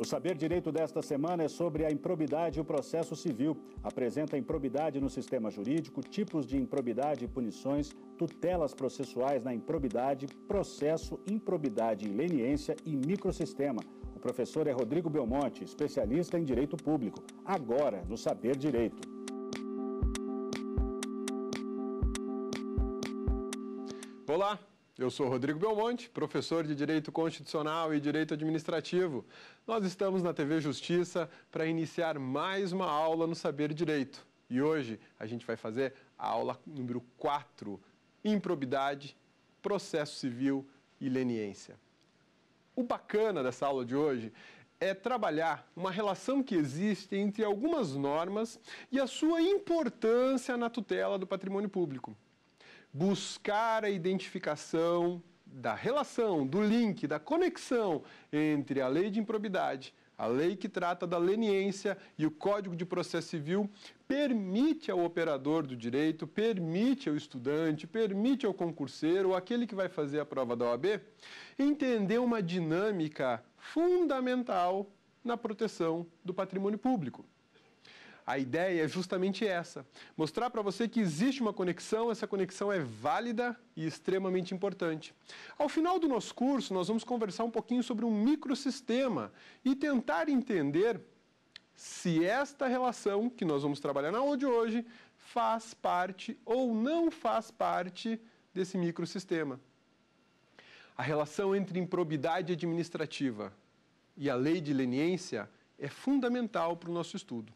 O Saber Direito desta semana é sobre a improbidade e o processo civil. Apresenta improbidade no sistema jurídico, tipos de improbidade e punições, tutelas processuais na improbidade, processo, improbidade e leniência e microsistema. O professor é Rodrigo Belmonte, especialista em direito público. Agora, no Saber Direito. Eu sou Rodrigo Belmonte, professor de Direito Constitucional e Direito Administrativo. Nós estamos na TV Justiça para iniciar mais uma aula no Saber Direito. E hoje a gente vai fazer a aula número 4, Improbidade, Processo Civil e Leniência. O bacana dessa aula de hoje é trabalhar uma relação que existe entre algumas normas e a sua importância na tutela do patrimônio público buscar a identificação da relação, do link, da conexão entre a lei de improbidade, a lei que trata da leniência e o Código de Processo Civil permite ao operador do direito, permite ao estudante, permite ao concurseiro, aquele que vai fazer a prova da OAB, entender uma dinâmica fundamental na proteção do patrimônio público. A ideia é justamente essa: mostrar para você que existe uma conexão, essa conexão é válida e extremamente importante. Ao final do nosso curso, nós vamos conversar um pouquinho sobre um microsistema e tentar entender se esta relação que nós vamos trabalhar na aula de hoje faz parte ou não faz parte desse microsistema. A relação entre improbidade administrativa e a lei de leniência é fundamental para o nosso estudo.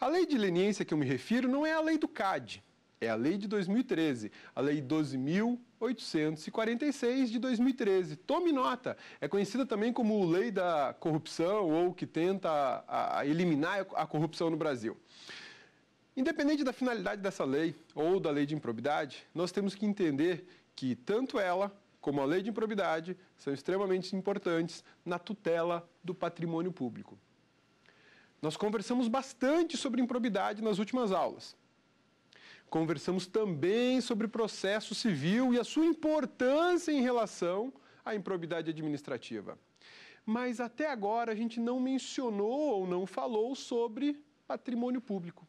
A lei de leniência que eu me refiro não é a lei do CAD, é a lei de 2013, a lei 12.846 de 2013. Tome nota, é conhecida também como lei da corrupção ou que tenta a, a eliminar a corrupção no Brasil. Independente da finalidade dessa lei ou da lei de improbidade, nós temos que entender que tanto ela como a lei de improbidade são extremamente importantes na tutela do patrimônio público. Nós conversamos bastante sobre improbidade nas últimas aulas. Conversamos também sobre processo civil e a sua importância em relação à improbidade administrativa. Mas até agora a gente não mencionou ou não falou sobre patrimônio público.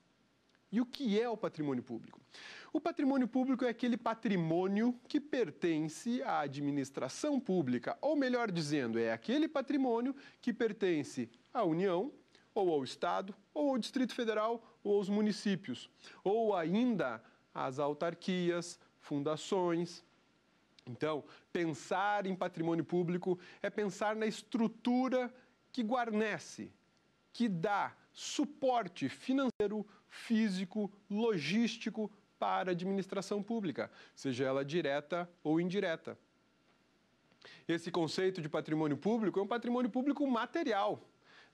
E o que é o patrimônio público? O patrimônio público é aquele patrimônio que pertence à administração pública, ou melhor dizendo, é aquele patrimônio que pertence à União, ou ao Estado, ou ao Distrito Federal, ou aos municípios, ou ainda às autarquias, fundações. Então, pensar em patrimônio público é pensar na estrutura que guarnece, que dá suporte financeiro, físico, logístico para a administração pública, seja ela direta ou indireta. Esse conceito de patrimônio público é um patrimônio público material,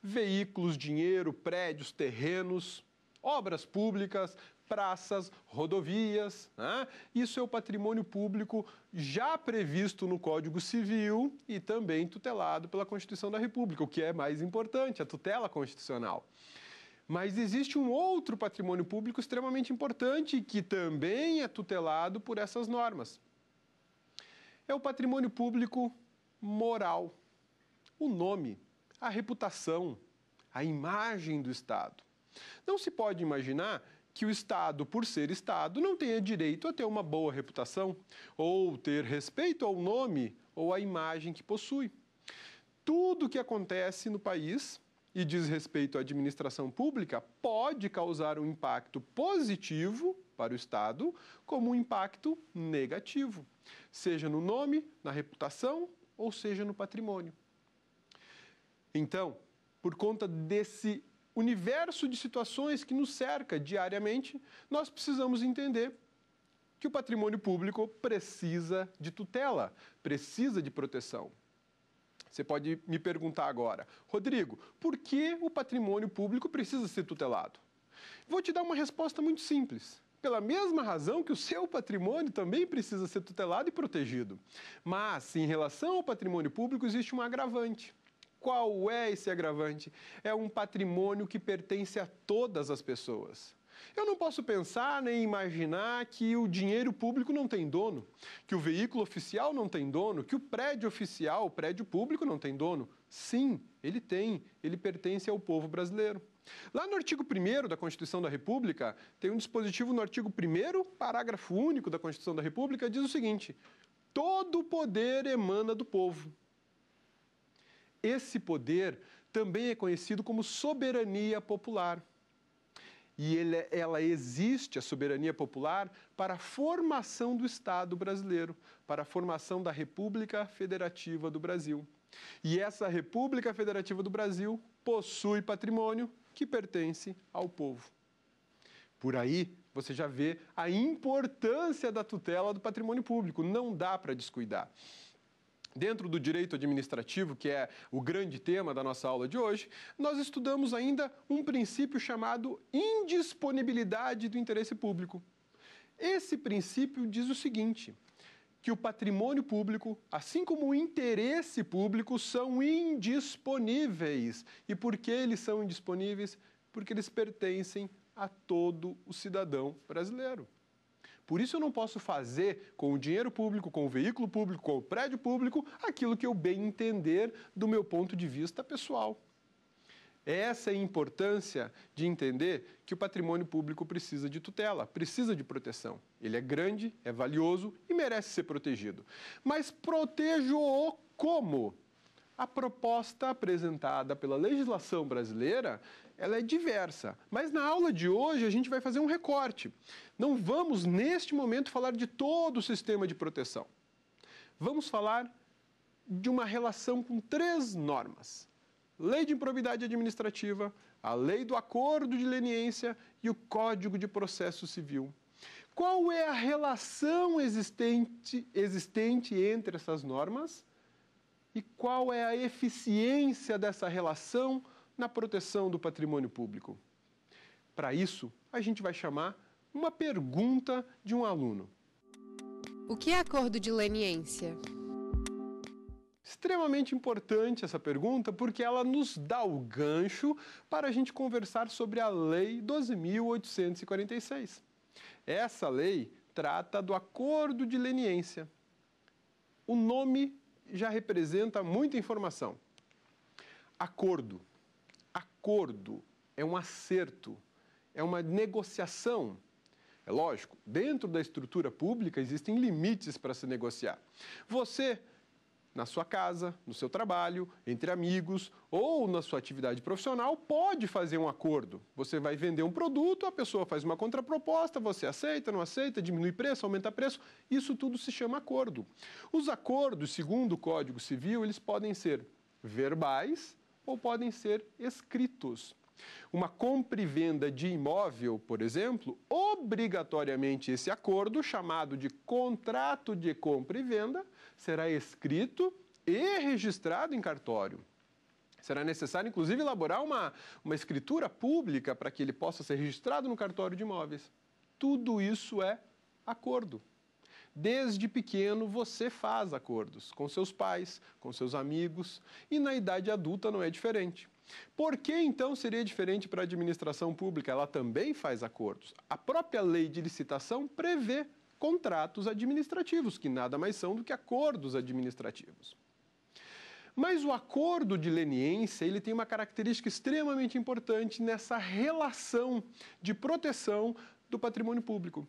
veículos, dinheiro, prédios, terrenos, obras públicas, praças, rodovias. Né? Isso é o patrimônio público já previsto no Código Civil e também tutelado pela Constituição da República, o que é mais importante, a tutela constitucional. Mas existe um outro patrimônio público extremamente importante que também é tutelado por essas normas. É o patrimônio público moral. O nome a reputação, a imagem do Estado. Não se pode imaginar que o Estado, por ser Estado, não tenha direito a ter uma boa reputação ou ter respeito ao nome ou à imagem que possui. Tudo que acontece no país e diz respeito à administração pública pode causar um impacto positivo para o Estado, como um impacto negativo, seja no nome, na reputação ou seja no patrimônio. Então, por conta desse universo de situações que nos cerca diariamente, nós precisamos entender que o patrimônio público precisa de tutela, precisa de proteção. Você pode me perguntar agora, Rodrigo, por que o patrimônio público precisa ser tutelado? Vou te dar uma resposta muito simples. Pela mesma razão que o seu patrimônio também precisa ser tutelado e protegido. Mas, em relação ao patrimônio público, existe um agravante. Qual é esse agravante? É um patrimônio que pertence a todas as pessoas. Eu não posso pensar nem imaginar que o dinheiro público não tem dono, que o veículo oficial não tem dono, que o prédio oficial, o prédio público não tem dono. Sim, ele tem, ele pertence ao povo brasileiro. Lá no artigo 1 da Constituição da República, tem um dispositivo no artigo 1, parágrafo único da Constituição da República, diz o seguinte: todo poder emana do povo. Esse poder também é conhecido como soberania popular. E ele, é, ela existe, a soberania popular, para a formação do Estado brasileiro, para a formação da República Federativa do Brasil. E essa República Federativa do Brasil possui patrimônio que pertence ao povo. Por aí, você já vê a importância da tutela do patrimônio público, não dá para descuidar. Dentro do direito administrativo, que é o grande tema da nossa aula de hoje, nós estudamos ainda um princípio chamado indisponibilidade do interesse público. Esse princípio diz o seguinte: que o patrimônio público, assim como o interesse público, são indisponíveis. E por que eles são indisponíveis? Porque eles pertencem a todo o cidadão brasileiro. Por isso eu não posso fazer com o dinheiro público, com o veículo público, com o prédio público, aquilo que eu bem entender do meu ponto de vista pessoal. Essa é a importância de entender que o patrimônio público precisa de tutela, precisa de proteção. Ele é grande, é valioso e merece ser protegido. Mas protejo-o como? A proposta apresentada pela legislação brasileira ela é diversa. Mas na aula de hoje a gente vai fazer um recorte. Não vamos, neste momento, falar de todo o sistema de proteção. Vamos falar de uma relação com três normas: Lei de Improbidade Administrativa, a Lei do Acordo de Leniência e o Código de Processo Civil. Qual é a relação existente, existente entre essas normas? E qual é a eficiência dessa relação na proteção do patrimônio público? Para isso, a gente vai chamar uma pergunta de um aluno. O que é acordo de leniência? Extremamente importante essa pergunta porque ela nos dá o gancho para a gente conversar sobre a Lei 12.846. Essa lei trata do acordo de leniência. O nome já representa muita informação. Acordo acordo, é um acerto, é uma negociação. É lógico, dentro da estrutura pública existem limites para se negociar. Você, na sua casa, no seu trabalho, entre amigos ou na sua atividade profissional, pode fazer um acordo. Você vai vender um produto, a pessoa faz uma contraproposta, você aceita, não aceita, diminui preço, aumenta preço. Isso tudo se chama acordo. Os acordos, segundo o Código Civil, eles podem ser verbais ou podem ser escritos. Uma compra e venda de imóvel, por exemplo, obrigatoriamente esse acordo, chamado de contrato de compra e venda, será escrito e registrado em cartório. Será necessário, inclusive, elaborar uma, uma escritura pública para que ele possa ser registrado no cartório de imóveis. Tudo isso é acordo. Desde pequeno você faz acordos com seus pais, com seus amigos e na idade adulta não é diferente. Por que então seria diferente para a administração pública? Ela também faz acordos. A própria lei de licitação prevê contratos administrativos, que nada mais são do que acordos administrativos. Mas o acordo de leniência, ele tem uma característica extremamente importante nessa relação de proteção do patrimônio público.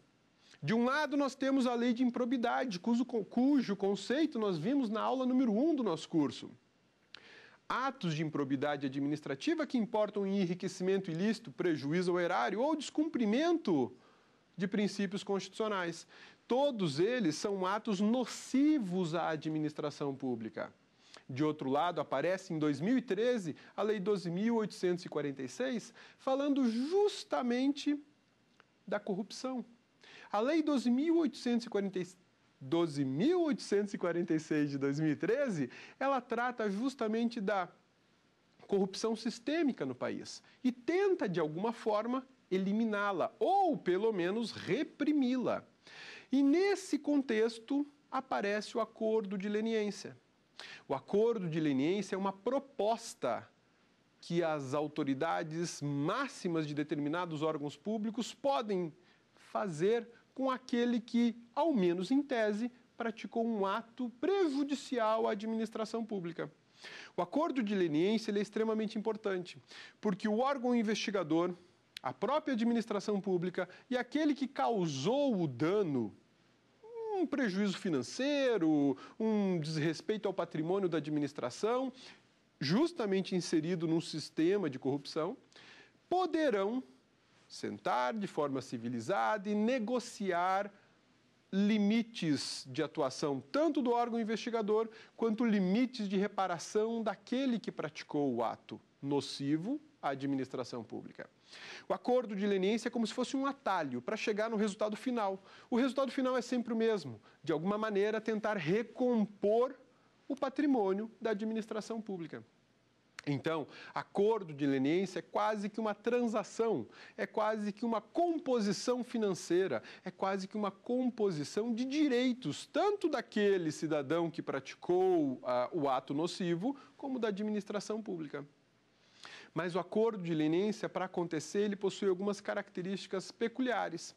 De um lado, nós temos a lei de improbidade, cujo, cujo conceito nós vimos na aula número 1 um do nosso curso. Atos de improbidade administrativa que importam em enriquecimento ilícito, prejuízo ao erário ou descumprimento de princípios constitucionais. Todos eles são atos nocivos à administração pública. De outro lado, aparece em 2013 a Lei 12.846, falando justamente da corrupção. A Lei 12.846 de 2013, ela trata justamente da corrupção sistêmica no país e tenta, de alguma forma, eliminá-la ou, pelo menos, reprimi-la. E nesse contexto aparece o acordo de leniência. O acordo de leniência é uma proposta que as autoridades máximas de determinados órgãos públicos podem fazer com aquele que, ao menos em tese, praticou um ato prejudicial à administração pública. O acordo de leniência é extremamente importante, porque o órgão investigador, a própria administração pública e aquele que causou o dano, um prejuízo financeiro, um desrespeito ao patrimônio da administração, justamente inserido num sistema de corrupção, poderão sentar de forma civilizada e negociar limites de atuação tanto do órgão investigador quanto limites de reparação daquele que praticou o ato nocivo à administração pública. O acordo de leniência é como se fosse um atalho para chegar no resultado final. O resultado final é sempre o mesmo: de alguma maneira, tentar recompor o patrimônio da administração pública. Então, acordo de leniência é quase que uma transação, é quase que uma composição financeira, é quase que uma composição de direitos, tanto daquele cidadão que praticou ah, o ato nocivo, como da administração pública mas o acordo de leniência, para acontecer, ele possui algumas características peculiares.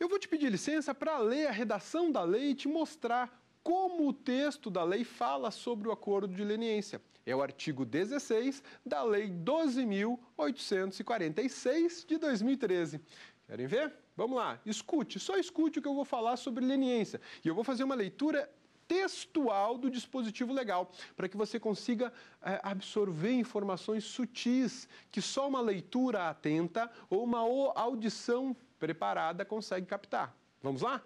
Eu vou te pedir licença para ler a redação da lei e te mostrar como o texto da lei fala sobre o acordo de leniência. É o artigo 16 da Lei 12.846 de 2013. Querem ver? Vamos lá, escute, só escute o que eu vou falar sobre leniência. E eu vou fazer uma leitura textual do dispositivo legal, para que você consiga é, absorver informações sutis que só uma leitura atenta ou uma audição preparada consegue captar. Vamos lá?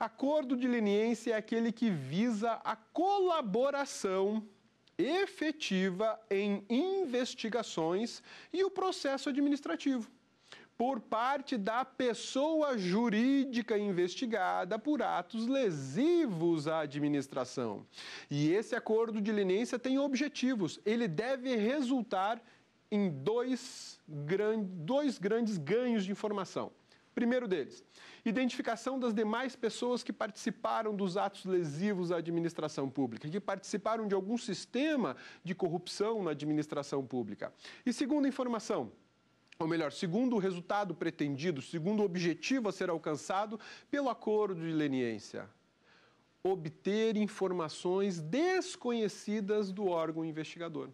Acordo de leniência é aquele que visa a colaboração efetiva em investigações e o processo administrativo por parte da pessoa jurídica investigada por atos lesivos à administração. E esse acordo de leniência tem objetivos. Ele deve resultar em dois, gran... dois grandes ganhos de informação. Primeiro deles, identificação das demais pessoas que participaram dos atos lesivos à administração pública, que participaram de algum sistema de corrupção na administração pública. E segunda informação, ou melhor, segundo o resultado pretendido, segundo o objetivo a ser alcançado pelo acordo de leniência, obter informações desconhecidas do órgão investigador.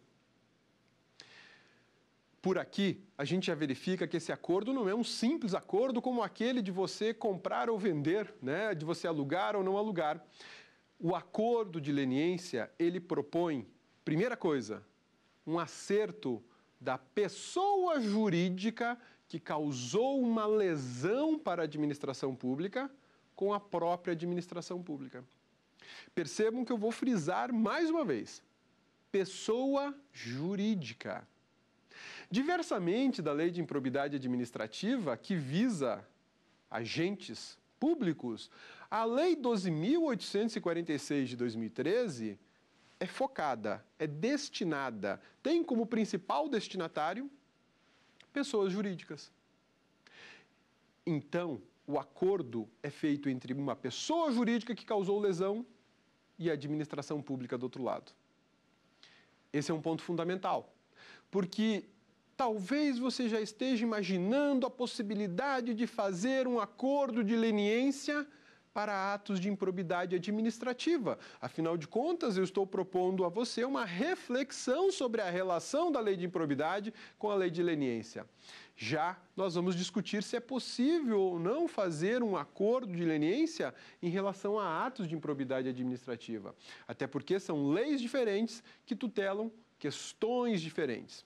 Por aqui, a gente já verifica que esse acordo não é um simples acordo como aquele de você comprar ou vender, né? de você alugar ou não alugar. O acordo de leniência, ele propõe, primeira coisa, um acerto da pessoa jurídica que causou uma lesão para a administração pública com a própria administração pública. Percebam que eu vou frisar mais uma vez: pessoa jurídica. Diversamente da lei de improbidade administrativa, que visa agentes públicos, a Lei 12.846 de 2013 é focada, é destinada, tem como principal destinatário pessoas jurídicas. Então, o acordo é feito entre uma pessoa jurídica que causou lesão e a administração pública do outro lado. Esse é um ponto fundamental, porque Talvez você já esteja imaginando a possibilidade de fazer um acordo de leniência para atos de improbidade administrativa. Afinal de contas, eu estou propondo a você uma reflexão sobre a relação da lei de improbidade com a lei de leniência. Já nós vamos discutir se é possível ou não fazer um acordo de leniência em relação a atos de improbidade administrativa. Até porque são leis diferentes que tutelam questões diferentes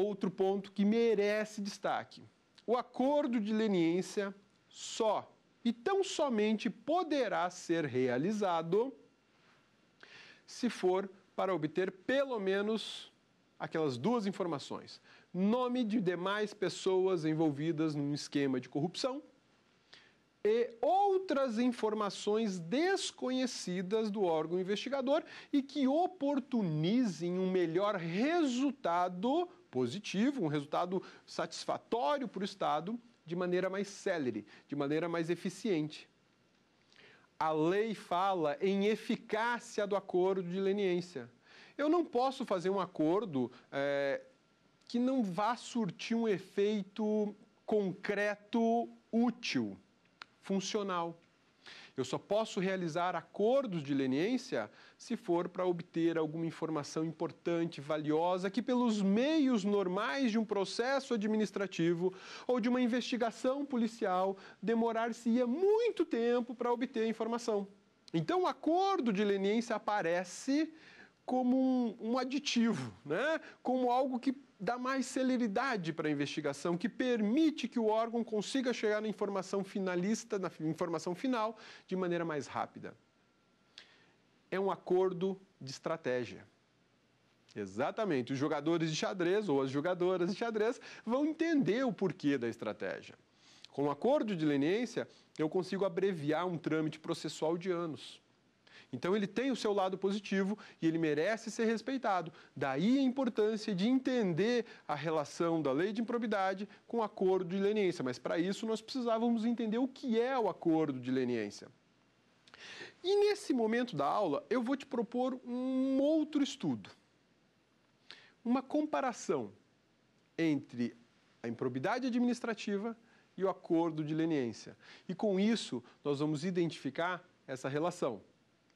outro ponto que merece destaque. O acordo de leniência só e tão somente poderá ser realizado se for para obter pelo menos aquelas duas informações: nome de demais pessoas envolvidas num esquema de corrupção e outras informações desconhecidas do órgão investigador e que oportunizem um melhor resultado positivo, um resultado satisfatório para o Estado, de maneira mais célere, de maneira mais eficiente. A lei fala em eficácia do acordo de leniência. Eu não posso fazer um acordo é, que não vá surtir um efeito concreto útil, funcional. Eu só posso realizar acordos de leniência se for para obter alguma informação importante, valiosa, que pelos meios normais de um processo administrativo ou de uma investigação policial demorar-se-ia muito tempo para obter a informação. Então, o acordo de leniência aparece como um, um aditivo, né? como algo que dá mais celeridade para a investigação, que permite que o órgão consiga chegar na informação finalista, na informação final, de maneira mais rápida. É um acordo de estratégia. Exatamente. Os jogadores de xadrez ou as jogadoras de xadrez vão entender o porquê da estratégia. Com o um acordo de leniência, eu consigo abreviar um trâmite processual de anos. Então ele tem o seu lado positivo e ele merece ser respeitado. Daí a importância de entender a relação da lei de improbidade com o acordo de leniência. Mas para isso nós precisávamos entender o que é o acordo de leniência. E nesse momento da aula, eu vou te propor um outro estudo. Uma comparação entre a improbidade administrativa e o acordo de leniência. E com isso, nós vamos identificar essa relação.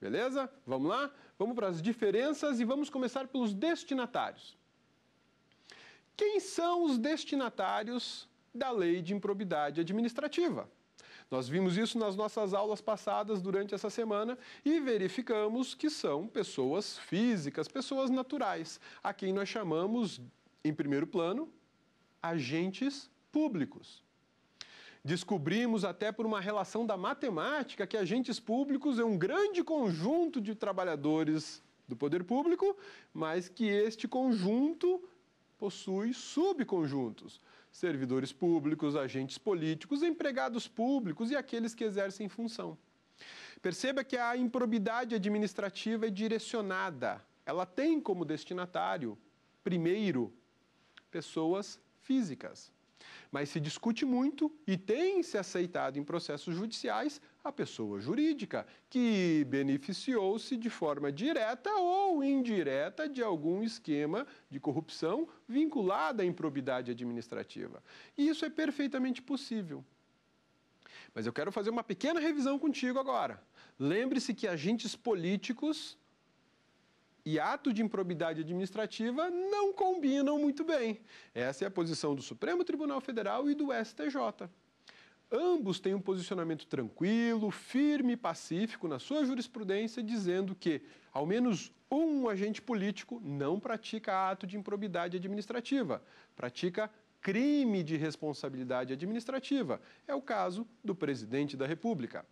Beleza? Vamos lá? Vamos para as diferenças e vamos começar pelos destinatários. Quem são os destinatários da lei de improbidade administrativa? Nós vimos isso nas nossas aulas passadas durante essa semana e verificamos que são pessoas físicas, pessoas naturais, a quem nós chamamos, em primeiro plano, agentes públicos. Descobrimos até por uma relação da matemática que agentes públicos é um grande conjunto de trabalhadores do poder público, mas que este conjunto possui subconjuntos: servidores públicos, agentes políticos, empregados públicos e aqueles que exercem função. Perceba que a improbidade administrativa é direcionada. Ela tem como destinatário, primeiro, pessoas físicas. Mas se discute muito e tem se aceitado em processos judiciais a pessoa jurídica, que beneficiou-se de forma direta ou indireta de algum esquema de corrupção vinculada à improbidade administrativa. E isso é perfeitamente possível. Mas eu quero fazer uma pequena revisão contigo agora. Lembre-se que agentes políticos e ato de improbidade administrativa não combinam muito bem. Essa é a posição do Supremo Tribunal Federal e do STJ. Ambos têm um posicionamento tranquilo, firme e pacífico na sua jurisprudência, dizendo que ao menos um agente político não pratica ato de improbidade administrativa, pratica crime de responsabilidade administrativa. É o caso do presidente da República.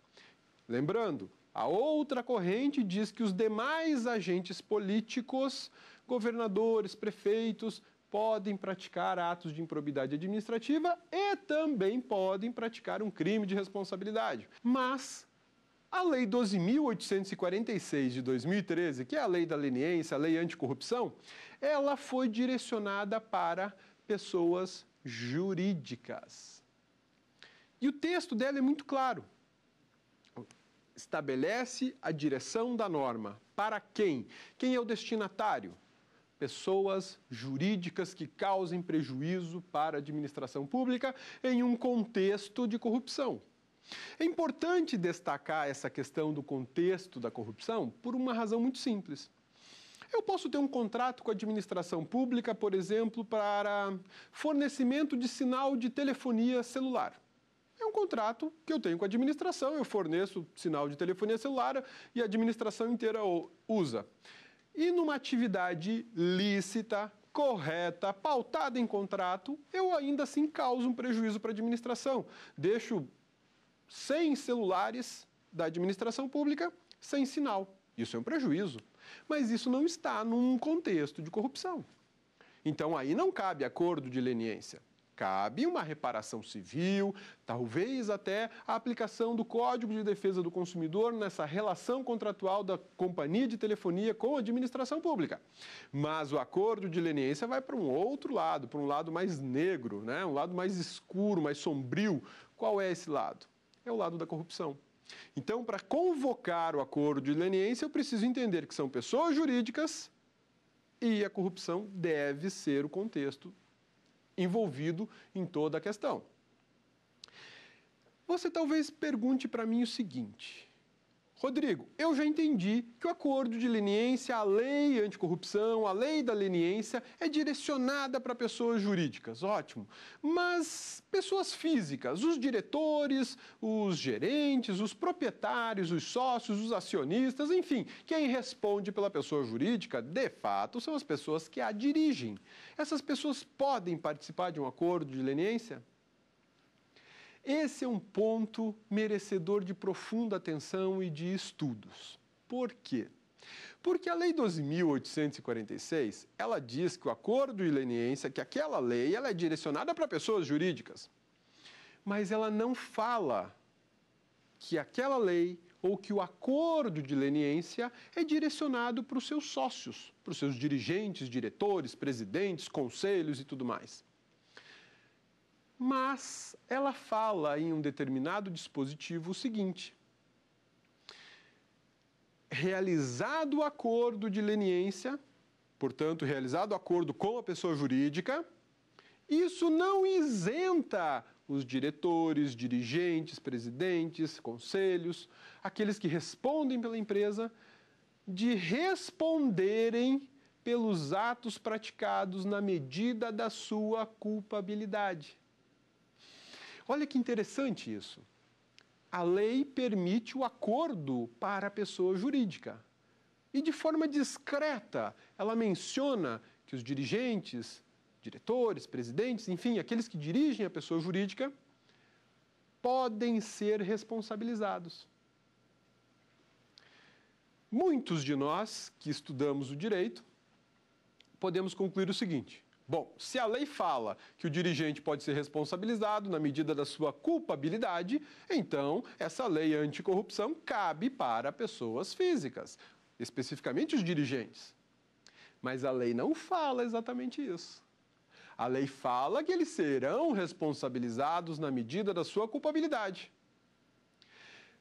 Lembrando, a outra corrente diz que os demais agentes políticos, governadores, prefeitos, podem praticar atos de improbidade administrativa e também podem praticar um crime de responsabilidade. Mas a Lei 12.846 de 2013, que é a lei da leniência, a lei anticorrupção, ela foi direcionada para pessoas jurídicas. E o texto dela é muito claro estabelece a direção da norma. Para quem? Quem é o destinatário? Pessoas jurídicas que causem prejuízo para a administração pública em um contexto de corrupção. É importante destacar essa questão do contexto da corrupção por uma razão muito simples. Eu posso ter um contrato com a administração pública, por exemplo, para fornecimento de sinal de telefonia celular um contrato que eu tenho com a administração, eu forneço sinal de telefonia celular e a administração inteira usa. E numa atividade lícita, correta, pautada em contrato, eu ainda assim causo um prejuízo para a administração. Deixo 100 celulares da administração pública sem sinal. Isso é um prejuízo. Mas isso não está num contexto de corrupção. Então aí não cabe acordo de leniência. Cabe uma reparação civil, talvez até a aplicação do Código de Defesa do Consumidor nessa relação contratual da companhia de telefonia com a administração pública. Mas o acordo de leniência vai para um outro lado, para um lado mais negro, né? um lado mais escuro, mais sombrio. Qual é esse lado? É o lado da corrupção. Então, para convocar o acordo de leniência, eu preciso entender que são pessoas jurídicas e a corrupção deve ser o contexto envolvido em toda a questão. Você talvez pergunte para mim o seguinte: Rodrigo, eu já entendi que o acordo de leniência, a lei anticorrupção, a lei da leniência é direcionada para pessoas jurídicas, ótimo. Mas pessoas físicas, os diretores, os gerentes, os proprietários, os sócios, os acionistas, enfim, quem responde pela pessoa jurídica, de fato, são as pessoas que a dirigem. Essas pessoas podem participar de um acordo de leniência? Esse é um ponto merecedor de profunda atenção e de estudos. Por quê? Porque a Lei 12.846, ela diz que o acordo de leniência, que aquela lei, ela é direcionada para pessoas jurídicas. Mas ela não fala que aquela lei ou que o acordo de leniência é direcionado para os seus sócios, para os seus dirigentes, diretores, presidentes, conselhos e tudo mais mas ela fala em um determinado dispositivo o seguinte: realizado o acordo de leniência, portanto, realizado o acordo com a pessoa jurídica, isso não isenta os diretores, dirigentes, presidentes, conselhos, aqueles que respondem pela empresa, de responderem pelos atos praticados na medida da sua culpabilidade. Olha que interessante isso. A lei permite o acordo para a pessoa jurídica. E de forma discreta, ela menciona que os dirigentes, diretores, presidentes, enfim, aqueles que dirigem a pessoa jurídica, podem ser responsabilizados. Muitos de nós que estudamos o direito podemos concluir o seguinte: Bom, se a lei fala que o dirigente pode ser responsabilizado na medida da sua culpabilidade, então essa lei anticorrupção cabe para pessoas físicas, especificamente os dirigentes. Mas a lei não fala exatamente isso. A lei fala que eles serão responsabilizados na medida da sua culpabilidade.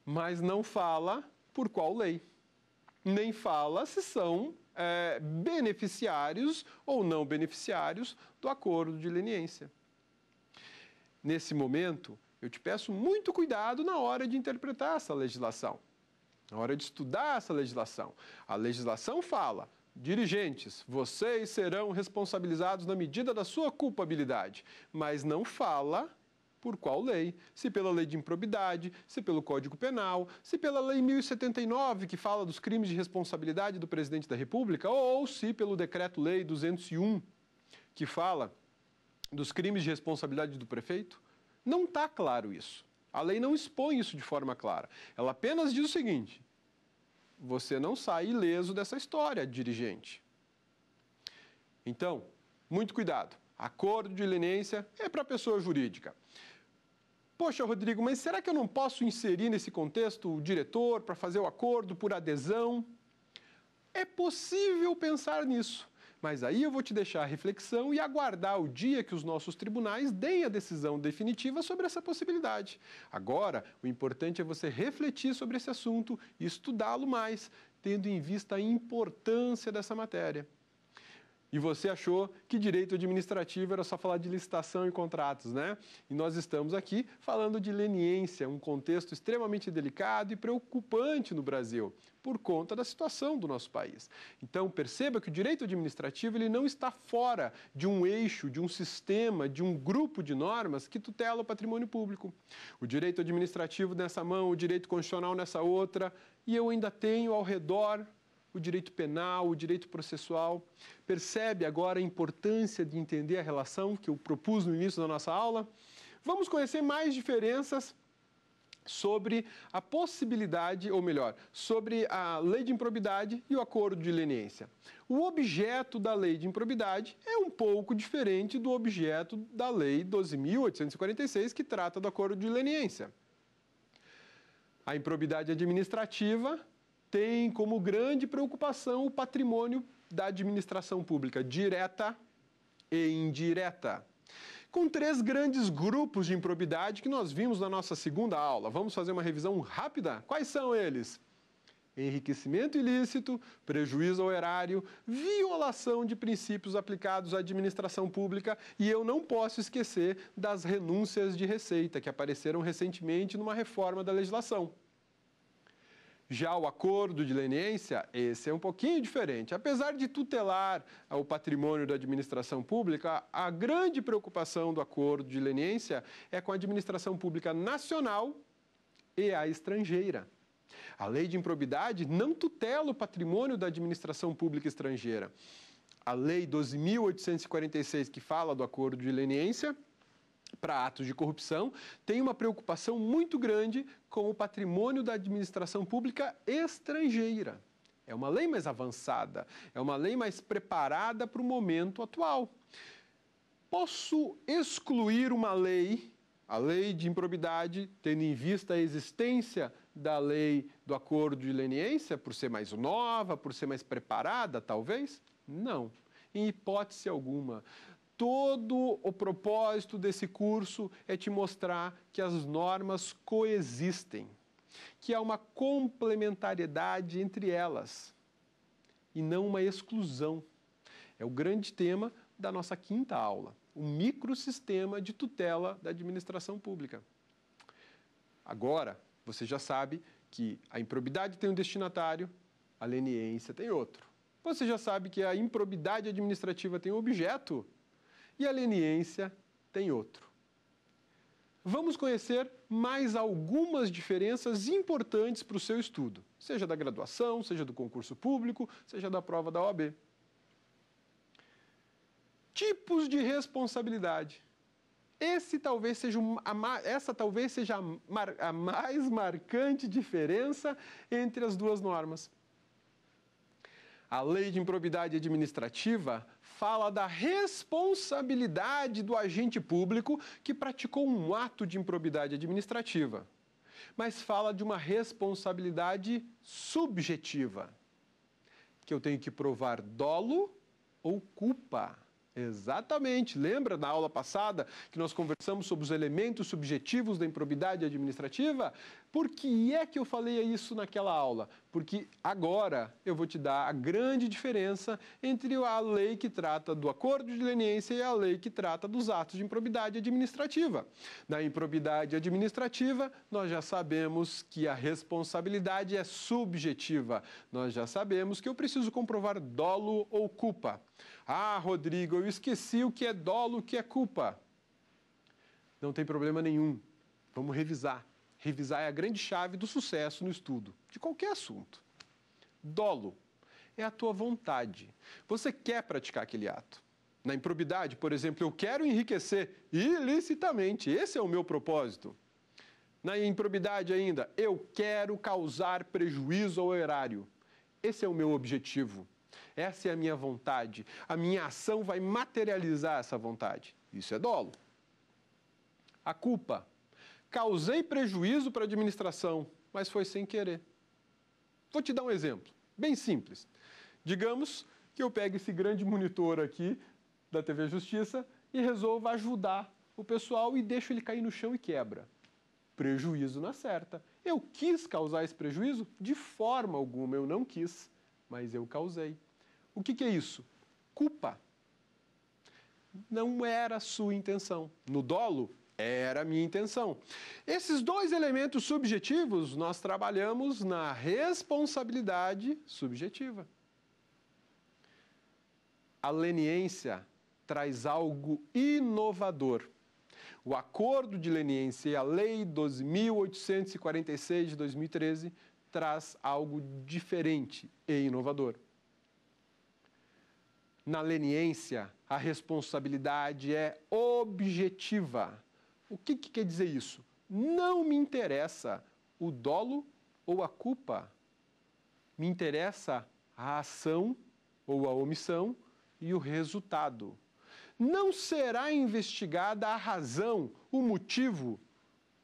Mas não fala por qual lei. Nem fala se são é, beneficiários ou não beneficiários do acordo de leniência. Nesse momento, eu te peço muito cuidado na hora de interpretar essa legislação, na hora de estudar essa legislação. A legislação fala Dirigentes, vocês serão responsabilizados na medida da sua culpabilidade, mas não fala por qual lei? Se pela lei de improbidade, se pelo Código Penal, se pela Lei 1079, que fala dos crimes de responsabilidade do presidente da República, ou se pelo Decreto-Lei 201, que fala dos crimes de responsabilidade do prefeito? Não está claro isso. A lei não expõe isso de forma clara. Ela apenas diz o seguinte: você não sai ileso dessa história, dirigente. Então, muito cuidado. Acordo de leniência é para pessoa jurídica. Poxa, Rodrigo, mas será que eu não posso inserir nesse contexto o diretor para fazer o acordo por adesão? É possível pensar nisso, mas aí eu vou te deixar a reflexão e aguardar o dia que os nossos tribunais deem a decisão definitiva sobre essa possibilidade. Agora, o importante é você refletir sobre esse assunto e estudá-lo mais, tendo em vista a importância dessa matéria. E você achou que direito administrativo era só falar de licitação e contratos, né? E nós estamos aqui falando de leniência, um contexto extremamente delicado e preocupante no Brasil, por conta da situação do nosso país. Então, perceba que o direito administrativo ele não está fora de um eixo, de um sistema, de um grupo de normas que tutela o patrimônio público. O direito administrativo nessa mão, o direito constitucional nessa outra, e eu ainda tenho ao redor o direito penal, o direito processual. Percebe agora a importância de entender a relação que eu propus no início da nossa aula? Vamos conhecer mais diferenças sobre a possibilidade, ou melhor, sobre a lei de improbidade e o acordo de leniência. O objeto da lei de improbidade é um pouco diferente do objeto da lei 12.846, que trata do acordo de leniência. A improbidade administrativa tem como grande preocupação o patrimônio da administração pública direta e indireta. Com três grandes grupos de improbidade que nós vimos na nossa segunda aula. Vamos fazer uma revisão rápida? Quais são eles? Enriquecimento ilícito, prejuízo ao erário, violação de princípios aplicados à administração pública e eu não posso esquecer das renúncias de receita que apareceram recentemente numa reforma da legislação. Já o acordo de leniência, esse é um pouquinho diferente. Apesar de tutelar eh, o patrimônio da administração pública, a grande preocupação do acordo de leniência é com a administração pública nacional e a estrangeira. A lei de improbidade não tutela o patrimônio da administração pública estrangeira. A lei 12.846, que fala do acordo de leniência, para atos de corrupção, tem uma preocupação muito grande com o patrimônio da administração pública estrangeira. É uma lei mais avançada, é uma lei mais preparada para o momento atual. Posso excluir uma lei, a lei de improbidade, tendo em vista a existência da lei do acordo de leniência, por ser mais nova, por ser mais preparada, talvez? Não, em hipótese alguma todo o propósito desse curso é te mostrar que as normas coexistem, que há uma complementariedade entre elas e não uma exclusão. É o grande tema da nossa quinta aula, o microsistema de tutela da administração pública. Agora, você já sabe que a improbidade tem um destinatário, a leniência tem outro. Você já sabe que a improbidade administrativa tem um objeto, e a leniência tem outro. Vamos conhecer mais algumas diferenças importantes para o seu estudo, seja da graduação, seja do concurso público, seja da prova da OAB. Tipos de responsabilidade. Esse talvez seja essa talvez seja a, a mais marcante diferença entre as duas normas. A lei de improbidade administrativa fala da responsabilidade do agente público que praticou um ato de improbidade administrativa, mas fala de uma responsabilidade subjetiva, que eu tenho que provar dolo ou culpa. Exatamente. Lembra na aula passada que nós conversamos sobre os elementos subjetivos da improbidade administrativa? Por que é que eu falei isso naquela aula? Porque agora eu vou te dar a grande diferença entre a lei que trata do acordo de leniência e a lei que trata dos atos de improbidade administrativa. Na improbidade administrativa, nós já sabemos que a responsabilidade é subjetiva. Nós já sabemos que eu preciso comprovar dolo ou culpa. Ah, Rodrigo, eu esqueci o que é dolo, o que é culpa. Não tem problema nenhum. Vamos revisar. Revisar é a grande chave do sucesso no estudo, de qualquer assunto. Dolo é a tua vontade. Você quer praticar aquele ato. Na improbidade, por exemplo, eu quero enriquecer ilicitamente. Esse é o meu propósito. Na improbidade ainda, eu quero causar prejuízo ao erário. Esse é o meu objetivo. Essa é a minha vontade. A minha ação vai materializar essa vontade. Isso é dolo. A culpa causei prejuízo para a administração, mas foi sem querer. Vou te dar um exemplo, bem simples. Digamos que eu pegue esse grande monitor aqui da TV Justiça e resolva ajudar o pessoal e deixo ele cair no chão e quebra. Prejuízo na certa. Eu quis causar esse prejuízo? De forma alguma, eu não quis, mas eu causei. O que, que é isso? Culpa. Não era a sua intenção. No dolo, era a minha intenção. Esses dois elementos subjetivos nós trabalhamos na responsabilidade subjetiva. A leniência traz algo inovador. O acordo de leniência e a lei 2846 de 2013 traz algo diferente e inovador. Na leniência, a responsabilidade é objetiva o que, que quer dizer isso? Não me interessa o dolo ou a culpa. Me interessa a ação ou a omissão e o resultado. Não será investigada a razão, o motivo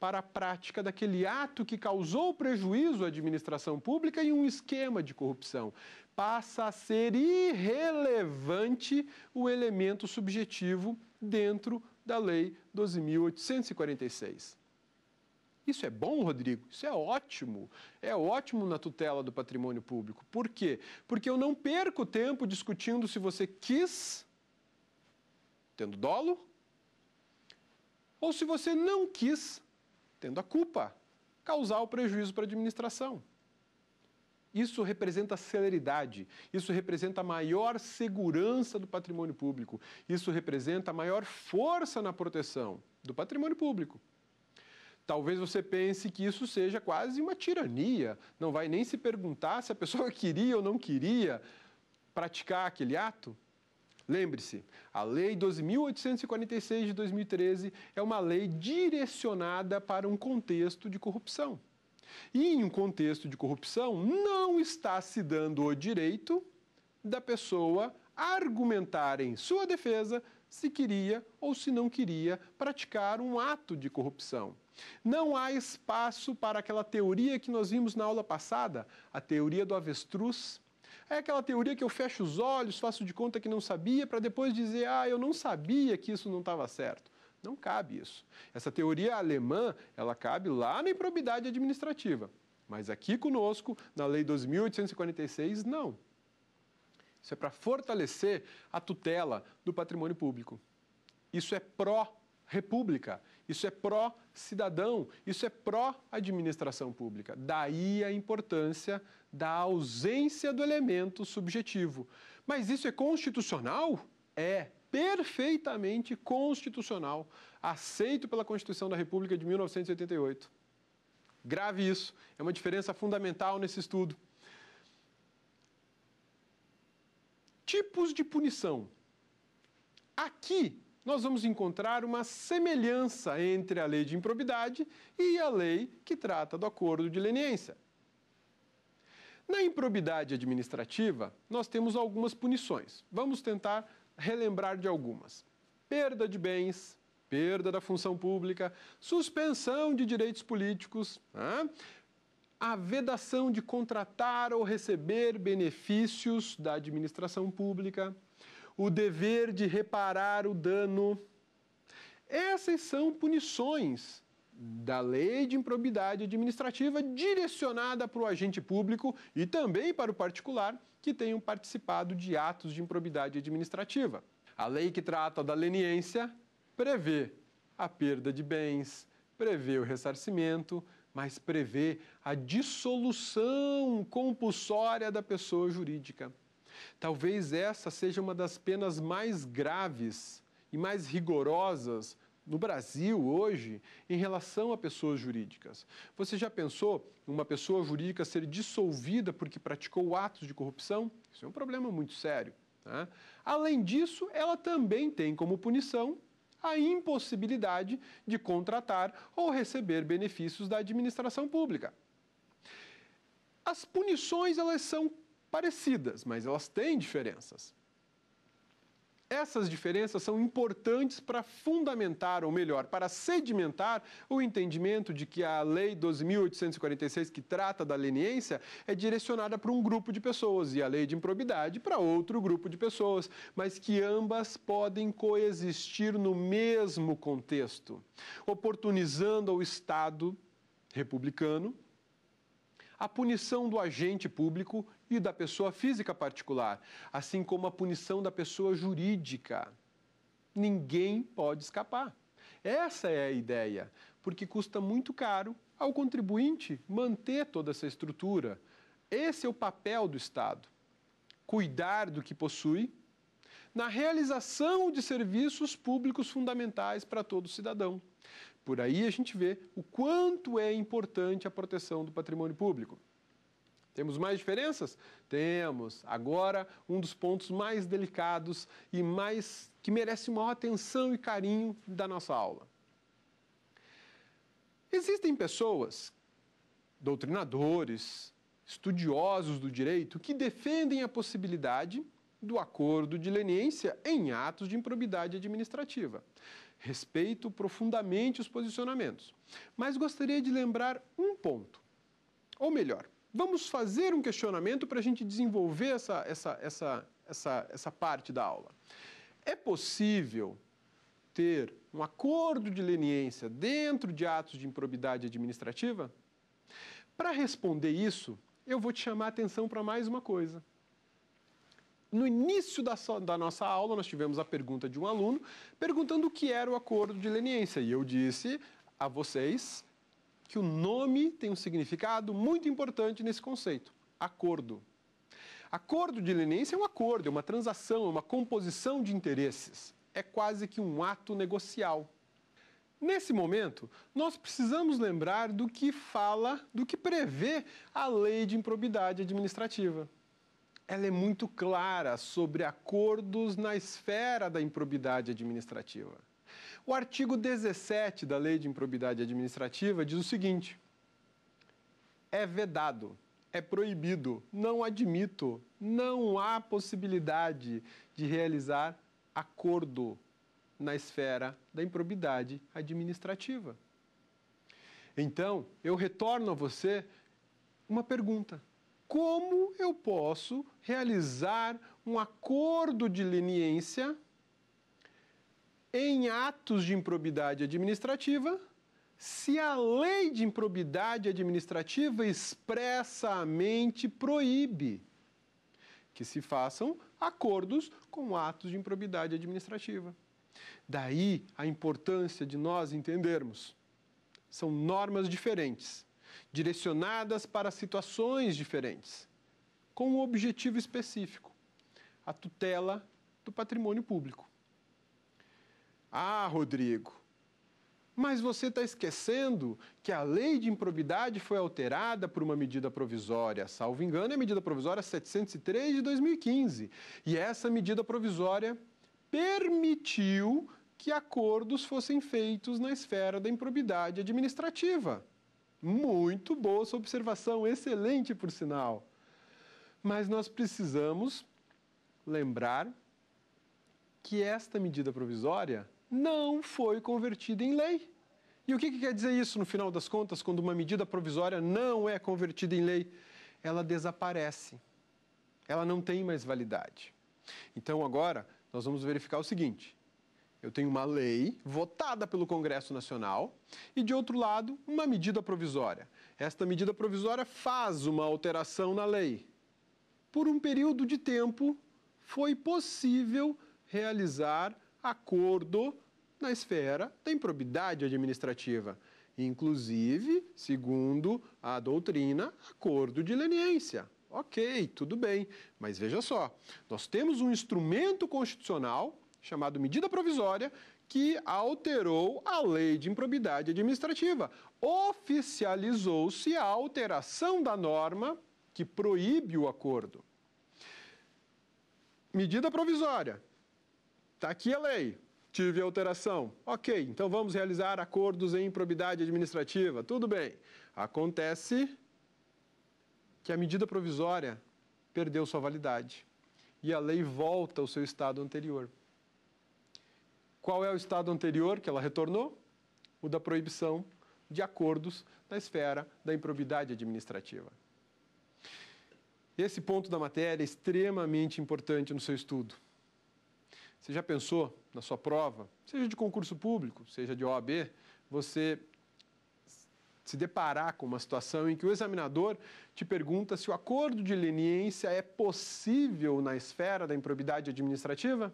para a prática daquele ato que causou prejuízo à administração pública e um esquema de corrupção. Passa a ser irrelevante o elemento subjetivo dentro da Lei 12.846. Isso é bom, Rodrigo? Isso é ótimo. É ótimo na tutela do patrimônio público. Por quê? Porque eu não perco tempo discutindo se você quis, tendo dolo, ou se você não quis, tendo a culpa, causar o prejuízo para a administração. Isso representa celeridade, isso representa maior segurança do patrimônio público, isso representa maior força na proteção do patrimônio público. Talvez você pense que isso seja quase uma tirania, não vai nem se perguntar se a pessoa queria ou não queria praticar aquele ato. Lembre-se, a Lei 12.846 de 2013 é uma lei direcionada para um contexto de corrupção. E em um contexto de corrupção, não está se dando o direito da pessoa argumentar em sua defesa se queria ou se não queria praticar um ato de corrupção. Não há espaço para aquela teoria que nós vimos na aula passada, a teoria do avestruz. É aquela teoria que eu fecho os olhos, faço de conta que não sabia, para depois dizer, ah, eu não sabia que isso não estava certo. Não cabe isso. Essa teoria alemã, ela cabe lá na improbidade administrativa, mas aqui conosco, na Lei 2846, não. Isso é para fortalecer a tutela do patrimônio público. Isso é pró-república, isso é pró-cidadão, isso é pró-administração pública. Daí a importância da ausência do elemento subjetivo. Mas isso é constitucional? É perfeitamente constitucional, aceito pela Constituição da República de 1988. Grave isso, é uma diferença fundamental nesse estudo. Tipos de punição. Aqui nós vamos encontrar uma semelhança entre a lei de improbidade e a lei que trata do acordo de leniência. Na improbidade administrativa, nós temos algumas punições. Vamos tentar relembrar de algumas: perda de bens, perda da função pública, suspensão de direitos políticos, né? a vedação de contratar ou receber benefícios da administração pública, o dever de reparar o dano. Essas são punições da lei de improbidade administrativa direcionada para o agente público e também para o particular que tenham participado de atos de improbidade administrativa. A lei que trata da leniência prevê a perda de bens, prevê o ressarcimento, mas prevê a dissolução compulsória da pessoa jurídica. Talvez essa seja uma das penas mais graves e mais rigorosas no Brasil hoje em relação a pessoas jurídicas. Você já pensou em uma pessoa jurídica ser dissolvida porque praticou atos de corrupção? Isso é um problema muito sério. Né? Além disso, ela também tem como punição a impossibilidade de contratar ou receber benefícios da administração pública. As punições elas são parecidas, mas elas têm diferenças. Essas diferenças são importantes para fundamentar, ou melhor, para sedimentar o entendimento de que a Lei 12.846, que trata da leniência, é direcionada para um grupo de pessoas e a Lei de Improbidade para outro grupo de pessoas, mas que ambas podem coexistir no mesmo contexto, oportunizando ao Estado republicano a punição do agente público e da pessoa física particular, assim como a punição da pessoa jurídica. Ninguém pode escapar. Essa é a ideia, porque custa muito caro ao contribuinte manter toda essa estrutura. Esse é o papel do Estado: cuidar do que possui na realização de serviços públicos fundamentais para todo cidadão. Por aí a gente vê o quanto é importante a proteção do patrimônio público. Temos mais diferenças? Temos. Agora, um dos pontos mais delicados e mais que merece maior atenção e carinho da nossa aula. Existem pessoas, doutrinadores, estudiosos do direito, que defendem a possibilidade do acordo de leniência em atos de improbidade administrativa. Respeito profundamente os posicionamentos, mas gostaria de lembrar um ponto. Ou melhor, vamos fazer um questionamento para a gente desenvolver essa, essa, essa, essa, essa parte da aula. É possível ter um acordo de leniência dentro de atos de improbidade administrativa? Para responder isso, eu vou te chamar a atenção para mais uma coisa no início da, da, nossa aula, nós tivemos a pergunta de um aluno perguntando o que era o acordo de leniência. E eu disse a vocês que o nome tem um significado muito importante nesse conceito: acordo. Acordo de leniência é um acordo, é uma transação, é uma composição de interesses. É quase que um ato negocial. Nesse momento, nós precisamos lembrar do que fala, do que prevê a lei de improbidade administrativa ela é muito clara sobre acordos na esfera da improbidade administrativa. O artigo 17 da Lei de Improbidade Administrativa diz o seguinte: é vedado, é proibido, não admito, não há possibilidade de realizar acordo na esfera da improbidade administrativa. Então, eu retorno a você uma pergunta como eu posso realizar um acordo de leniência em atos de improbidade administrativa se a lei de improbidade administrativa expressamente proíbe que se façam acordos com atos de improbidade administrativa. Daí a importância de nós entendermos. São normas diferentes direcionadas para situações diferentes, com um objetivo específico: a tutela do patrimônio público. Ah, Rodrigo, mas você está esquecendo que a lei de improbidade foi alterada por uma medida provisória, salvo engano, é a medida provisória 703 de 2015. E essa medida provisória permitiu que acordos fossem feitos na esfera da improbidade administrativa. Muito boa sua observação, excelente por sinal. Mas nós precisamos lembrar que esta medida provisória não foi convertida em lei. E o que, que, quer dizer isso, no final das contas, quando uma medida provisória não é convertida em lei? Ela desaparece. Ela não tem mais validade. Então, agora, nós vamos verificar o seguinte: eu tenho uma lei votada pelo Congresso Nacional e, de outro lado, uma medida provisória. Esta medida provisória faz uma alteração na lei. Por um período de tempo, foi possível realizar acordo na esfera da improbidade administrativa, inclusive, segundo a doutrina, acordo de leniência. Ok, tudo bem, mas veja só, nós temos um instrumento constitucional chamado medida provisória, que alterou a lei de improbidade administrativa. Oficializou-se a alteração da norma que proíbe o acordo. Medida provisória. Está aqui a lei. Tive alteração. Ok, então vamos realizar acordos em improbidade administrativa. Tudo bem. Acontece que a medida provisória perdeu sua validade e a lei volta ao seu estado anterior. Qual é o estado anterior que ela retornou? O da proibição de acordos na esfera da improbidade administrativa. Esse ponto da matéria é extremamente importante no seu estudo. Você já pensou na sua prova, seja de concurso público, seja de OAB, você se deparar com uma situação em que o examinador te pergunta se o acordo de leniência é possível na esfera da improbidade administrativa?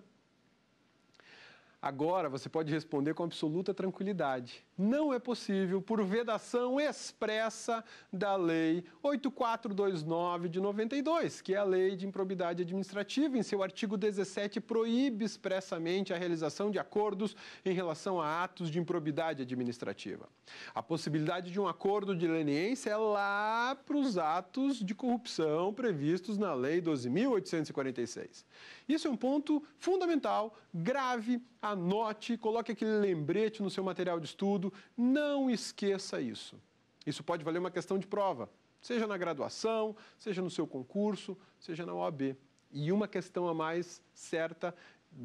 Agora você pode responder com absoluta tranquilidade. Não é possível por vedação expressa da Lei 8429 de 92, que é a Lei de Improbidade Administrativa. Em seu artigo 17, proíbe expressamente a realização de acordos em relação a atos de improbidade administrativa. A possibilidade de um acordo de leniência é lá para os atos de corrupção previstos na Lei 12.846. Isso é um ponto fundamental, grave, anote, coloque aquele lembrete no seu material de estudo, não esqueça isso. Isso pode valer uma questão de prova, seja na graduação, seja no seu concurso, seja na OAB. E uma questão a mais certa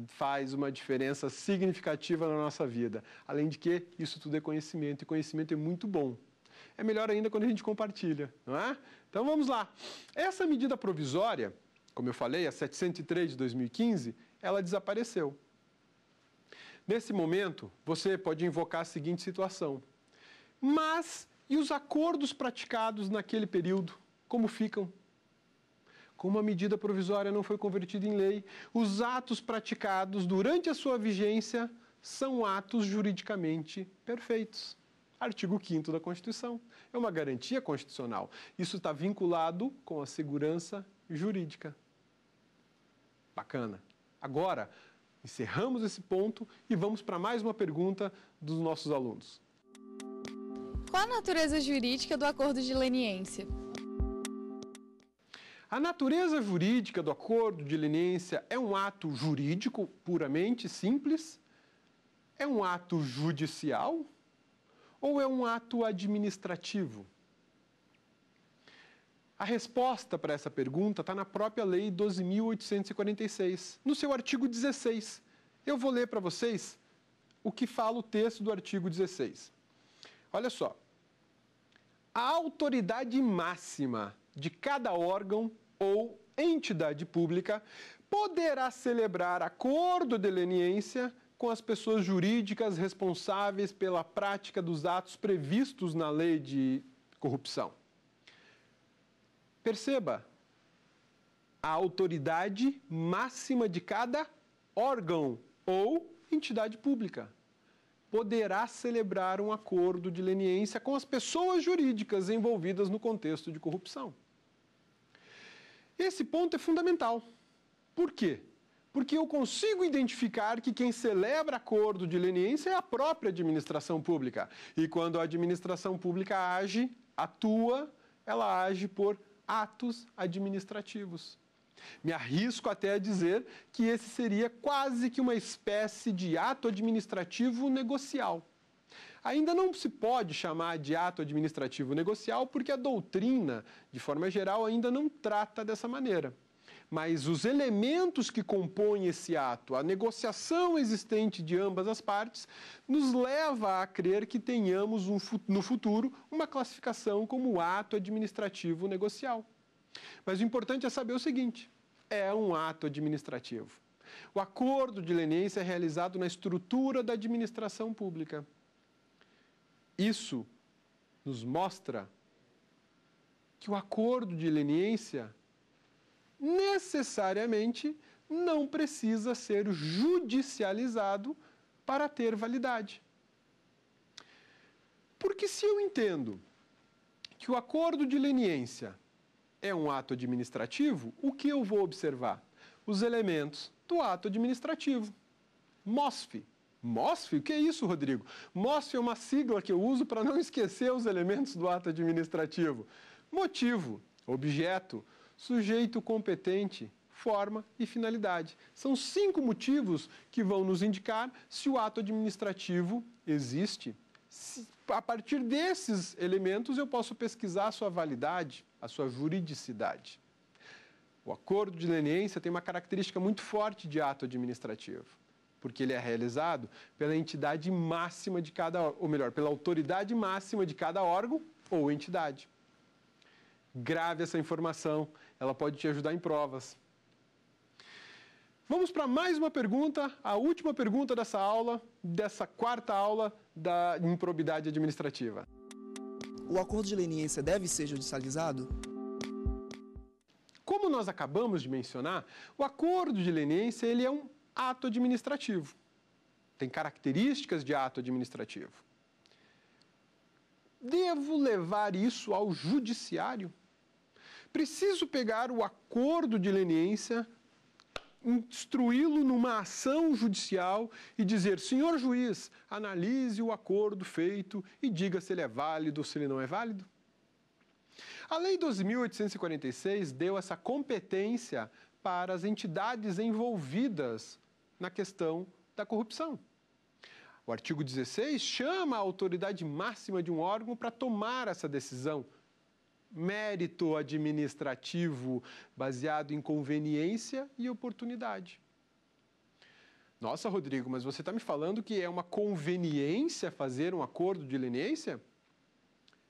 faz uma diferença significativa na nossa vida. Além de que isso tudo é conhecimento e conhecimento é muito bom. É melhor ainda quando a gente compartilha, não é? Então vamos lá. Essa medida provisória como eu falei, a 703 de 2015, ela desapareceu. Nesse momento, você pode invocar a seguinte situação: mas e os acordos praticados naquele período, como ficam? Como a medida provisória não foi convertida em lei, os atos praticados durante a sua vigência são atos juridicamente perfeitos. Artigo 5 da Constituição. É uma garantia constitucional. Isso está vinculado com a segurança jurídica. Bacana. Agora, encerramos esse ponto e vamos para mais uma pergunta dos nossos alunos. Qual a natureza jurídica do acordo de leniência? A natureza jurídica do acordo de leniência é um ato jurídico puramente simples? É um ato judicial? Ou é um ato administrativo? A resposta para essa pergunta está na própria Lei 12.846, no seu artigo 16. Eu vou ler para vocês o que fala o texto do artigo 16. Olha só. A autoridade máxima de cada órgão ou entidade pública poderá celebrar acordo de leniência com as pessoas jurídicas responsáveis pela prática dos atos previstos na lei de corrupção. Perceba, a autoridade máxima de cada órgão ou entidade pública poderá celebrar um acordo de leniência com as pessoas jurídicas envolvidas no contexto de corrupção. Esse ponto é fundamental. Por quê? Porque eu consigo identificar que quem celebra acordo de leniência é a própria administração pública. E quando a administração pública age, atua, ela age por atos administrativos. Me arrisco até a dizer que esse seria quase que uma espécie de ato administrativo negocial. Ainda não se pode chamar de ato administrativo negocial porque a doutrina, de forma geral, ainda não trata dessa maneira mas os elementos que compõem esse ato, a negociação existente de ambas as partes, nos leva a crer que tenhamos um, no futuro uma classificação como ato administrativo negocial. Mas o importante é saber o seguinte: é um ato administrativo. O acordo de leniência é realizado na estrutura da administração pública. Isso nos mostra que o acordo de leniência necessariamente não precisa ser judicializado para ter validade. Porque se eu entendo que o acordo de leniência é um ato administrativo, o que eu vou observar? Os elementos do ato administrativo. MOSF. MOSF? O que é isso, Rodrigo? MOSF é uma sigla que eu uso para não esquecer os elementos do ato administrativo. Motivo, objeto, sujeito competente, forma e finalidade. São cinco motivos que vão nos indicar se o ato administrativo existe. Se, a partir desses elementos, eu posso pesquisar a sua validade, a sua juridicidade. O acordo de leniência tem uma característica muito forte de ato administrativo, porque ele é realizado pela entidade máxima de cada, ou melhor, pela autoridade máxima de cada órgão ou entidade. Grave essa informação, ela pode te ajudar em provas. Vamos para mais uma pergunta, a última pergunta dessa aula, dessa quarta aula da improbidade administrativa. O acordo de leniência deve ser judicializado? Como nós acabamos de mencionar, o acordo de leniência ele é um ato administrativo. Tem características de ato administrativo. Devo levar isso ao judiciário? preciso pegar o acordo de leniência, instruí-lo numa ação judicial e dizer: senhor juiz, analise o acordo feito e diga se ele é válido ou se ele não é válido? A Lei 2.846 deu essa competência para as entidades envolvidas na questão da corrupção. O artigo 16 chama a autoridade máxima de um órgão para tomar essa decisão, mérito administrativo baseado em conveniência e oportunidade. Nossa, Rodrigo, mas você está me falando que é uma conveniência fazer um acordo de leniência?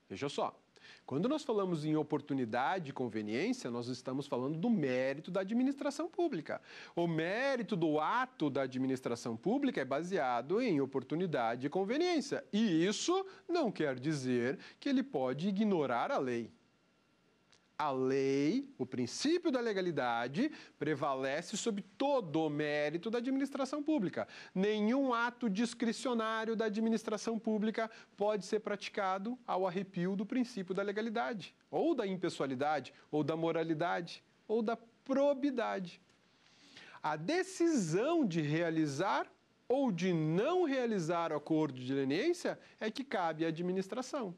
Veja só, quando nós falamos em oportunidade e conveniência, nós estamos falando do mérito da administração pública. O mérito do ato da administração pública é baseado em oportunidade e conveniência. E isso não quer dizer que ele pode ignorar a lei a lei, o princípio da legalidade, prevalece sobre todo o mérito da administração pública. Nenhum ato discricionário da administração pública pode ser praticado ao arrepio do princípio da legalidade, ou da impessoalidade, ou da moralidade, ou da probidade. A decisão de realizar ou de não realizar o acordo de leniência é que cabe à administração.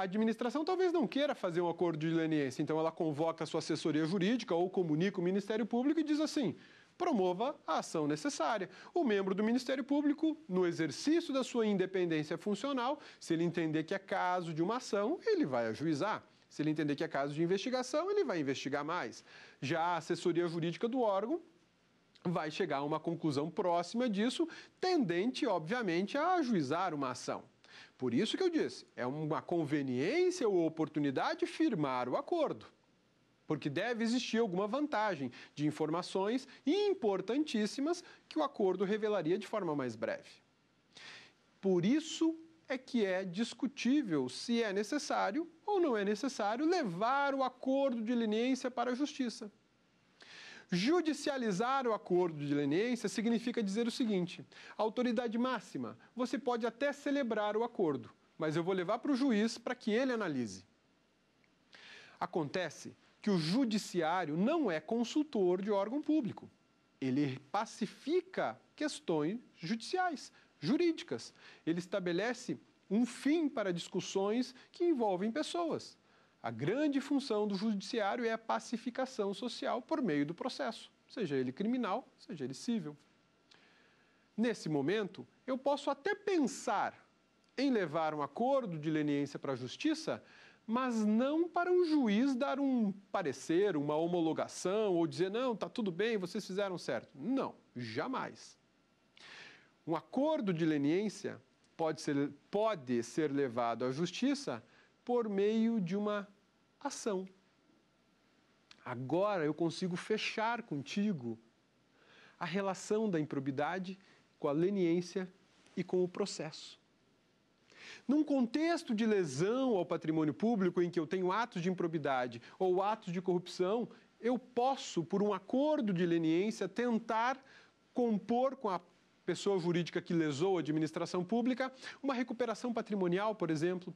A administração talvez não queira fazer um acordo de leniência, então ela convoca a sua assessoria jurídica ou comunica o Ministério Público e diz assim: promova a ação necessária. O membro do Ministério Público, no exercício da sua independência funcional, se ele entender que é caso de uma ação, ele vai ajuizar. Se ele entender que é caso de investigação, ele vai investigar mais. Já a assessoria jurídica do órgão vai chegar a uma conclusão próxima disso, tendente, obviamente, a ajuizar uma ação. Por isso que eu disse, é uma conveniência ou oportunidade firmar o acordo. Porque deve existir alguma vantagem de informações importantíssimas que o acordo revelaria de forma mais breve. Por isso é que é discutível se é necessário ou não é necessário levar o acordo de leniência para a justiça. Judicializar o acordo de leniência significa dizer o seguinte: autoridade máxima, você pode até celebrar o acordo, mas eu vou levar para o juiz para que ele analise. Acontece que o judiciário não é consultor de órgão público. Ele pacifica questões judiciais, jurídicas. Ele estabelece um fim para discussões que envolvem pessoas. A grande função do judiciário é a pacificação social por meio do processo, seja ele criminal, seja ele civil. Nesse momento, eu posso até pensar em levar um acordo de leniência para a justiça, mas não para um juiz dar um parecer, uma homologação ou dizer não, está tudo bem, vocês fizeram certo. Não, jamais. Um acordo de leniência pode ser, pode ser levado à justiça por meio de uma ação. Agora eu consigo fechar contigo a relação da improbidade com a leniência e com o processo. Num contexto de lesão ao patrimônio público, em que eu tenho atos de improbidade ou atos de corrupção, eu posso, por um acordo de leniência, tentar compor com a pessoa jurídica que lesou a administração pública uma recuperação patrimonial, por exemplo,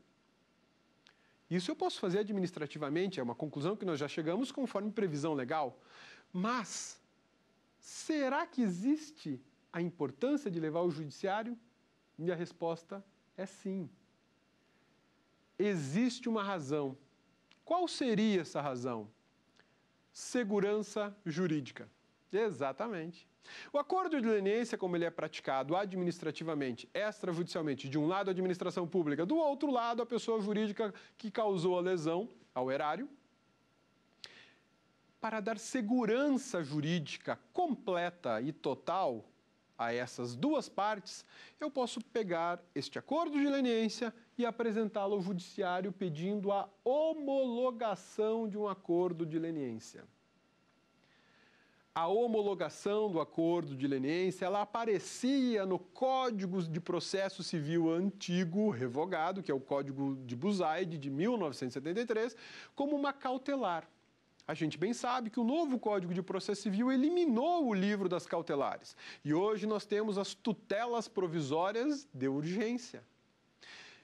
isso eu posso fazer administrativamente, é uma conclusão que nós já chegamos conforme previsão legal. Mas será que existe a importância de levar o judiciário? Minha resposta é sim. Existe uma razão. Qual seria essa razão? Segurança jurídica. Exatamente. O acordo de leniência, como ele é praticado administrativamente, extrajudicialmente, de um lado a administração pública, do outro lado a pessoa jurídica que causou a lesão ao erário, para dar segurança jurídica completa e total a essas duas partes, eu posso pegar este acordo de leniência e apresentá-lo ao judiciário pedindo a homologação de um acordo de leniência a homologação do acordo de leniência ela aparecia no Código de Processo Civil antigo revogado, que é o Código de Buzaide de 1973, como uma cautelar. A gente bem sabe que o novo Código de Processo Civil eliminou o livro das cautelares e hoje nós temos as tutelas provisórias de urgência.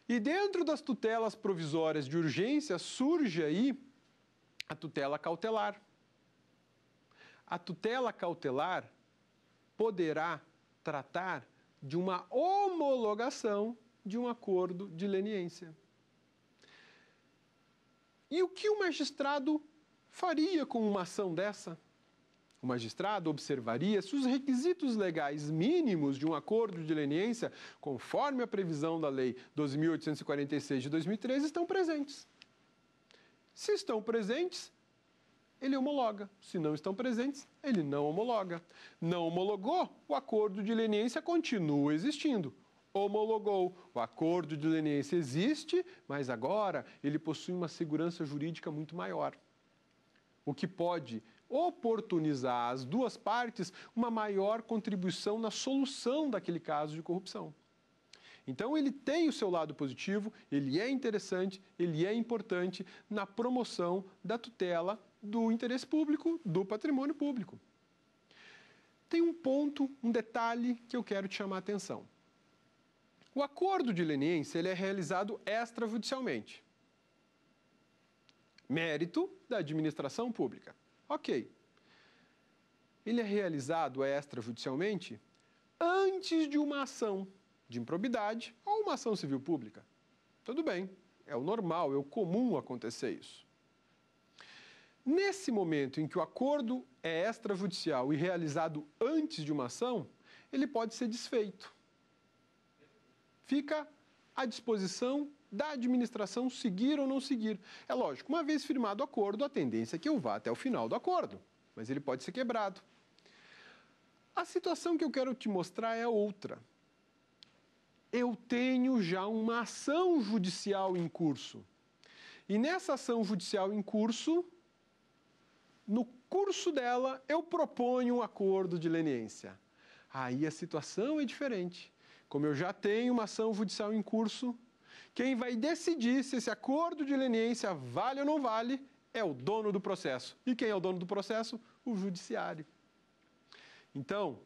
E dentro das tutelas provisórias de urgência surge aí a tutela cautelar a tutela cautelar poderá tratar de uma homologação de um acordo de leniência. E o que o magistrado faria com uma ação dessa? O magistrado observaria se os requisitos legais mínimos de um acordo de leniência, conforme a previsão da Lei 2846 de 2013, estão presentes. Se estão presentes, ele homologa. Se não estão presentes, ele não homologa. Não homologou, o acordo de leniência continua existindo. Homologou, o acordo de leniência existe, mas agora ele possui uma segurança jurídica muito maior. O que pode oportunizar às duas partes uma maior contribuição na solução daquele caso de corrupção. Então, ele tem o seu lado positivo, ele é interessante, ele é importante na promoção da tutela do interesse público, do patrimônio público. Tem um ponto, um detalhe que eu quero te chamar a atenção. O acordo de leniência ele é realizado extrajudicialmente. Mérito da administração pública. Ok. Ele é realizado extrajudicialmente antes de uma ação de improbidade ou uma ação civil pública. Tudo bem, é o normal, é o comum acontecer isso. Nesse momento em que o acordo é extrajudicial e realizado antes de uma ação, ele pode ser desfeito. Fica à disposição da administração seguir ou não seguir. É lógico, uma vez firmado o acordo, a tendência é que eu vá até o final do acordo, mas ele pode ser quebrado. A situação que eu quero te mostrar é outra. Eu tenho já uma ação judicial em curso. E nessa ação judicial em curso, no curso dela, eu proponho um acordo de leniência. Aí a situação é diferente. Como eu já tenho uma ação judicial em curso, quem vai decidir se esse acordo de leniência vale ou não vale é o dono do processo. E quem é o dono do processo? O judiciário. Então,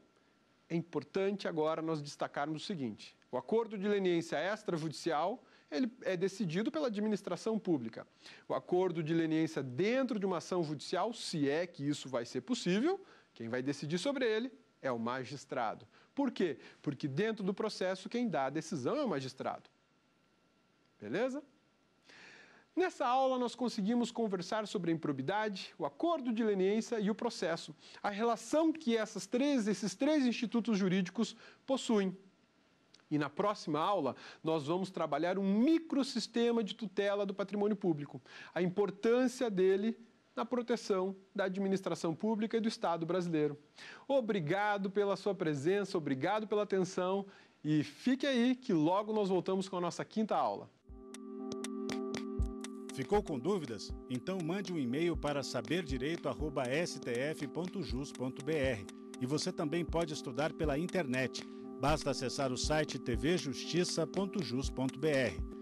é importante agora nós destacarmos o seguinte: o acordo de leniência extrajudicial ele é decidido pela administração pública. O acordo de leniência dentro de uma ação judicial, se é que isso vai ser possível, quem vai decidir sobre ele é o magistrado. Por quê? Porque dentro do processo quem dá a decisão é o magistrado. Beleza? Nessa aula, nós conseguimos conversar sobre a improbidade, o acordo de leniência e o processo, a relação que essas três, esses três institutos jurídicos possuem. E na próxima aula, nós vamos trabalhar um microsistema de tutela do patrimônio público, a importância dele na proteção da administração pública e do Estado brasileiro. Obrigado pela sua presença, obrigado pela atenção e fique aí que logo nós voltamos com a nossa quinta aula. Ficou com dúvidas? Então mande um e-mail para saberdireito@stf.jus.br. E você também pode estudar pela internet Basta acessar o site tvjustiça.jus.br.